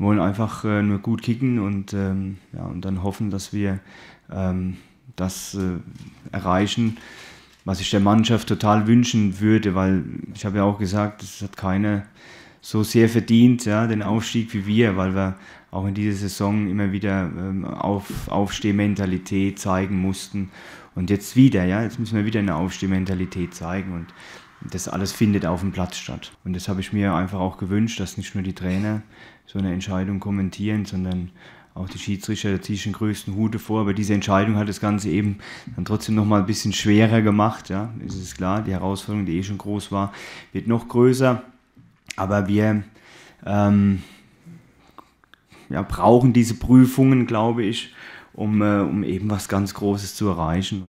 Wir wollen einfach äh, nur gut kicken und, ähm, ja, und dann hoffen, dass wir ähm, das äh, erreichen, was ich der Mannschaft total wünschen würde, weil ich habe ja auch gesagt, es hat keiner so sehr verdient, ja, den Aufstieg wie wir, weil wir auch in dieser Saison immer wieder ähm, auf, Aufstehmentalität zeigen mussten. Und jetzt wieder, ja, jetzt müssen wir wieder eine Aufstehmentalität zeigen. Und das alles findet auf dem Platz statt. Und das habe ich mir einfach auch gewünscht, dass nicht nur die Trainer so eine Entscheidung kommentieren, sondern auch die Schiedsrichter, da ziehe ich den größten Hute vor, aber diese Entscheidung hat das Ganze eben dann trotzdem nochmal ein bisschen schwerer gemacht, ja, ist es klar. Die Herausforderung, die eh schon groß war, wird noch größer, aber wir ähm, ja, brauchen diese Prüfungen, glaube ich, um, äh, um eben was ganz Großes zu erreichen.